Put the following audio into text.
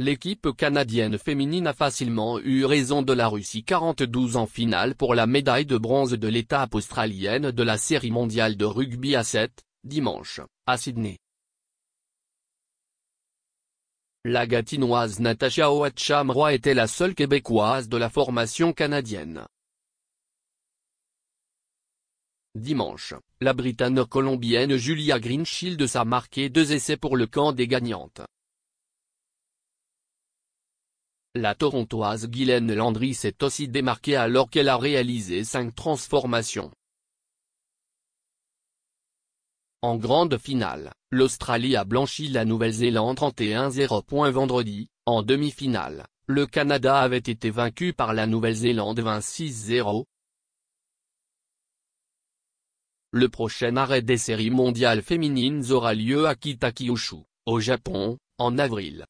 L'équipe canadienne féminine a facilement eu raison de la Russie 42 en finale pour la médaille de bronze de l'étape australienne de la Série mondiale de rugby à 7, dimanche, à Sydney. La gatinoise Natasha Oachamroy était la seule québécoise de la formation canadienne. Dimanche, la britannique colombienne Julia Greenshield a marqué deux essais pour le camp des gagnantes. La Torontoise Guylaine Landry s'est aussi démarquée alors qu'elle a réalisé cinq transformations. En grande finale, l'Australie a blanchi la Nouvelle-Zélande 31-0. Vendredi, en demi-finale, le Canada avait été vaincu par la Nouvelle-Zélande 26-0. Le prochain arrêt des séries mondiales féminines aura lieu à Kitakyushu, au Japon, en avril.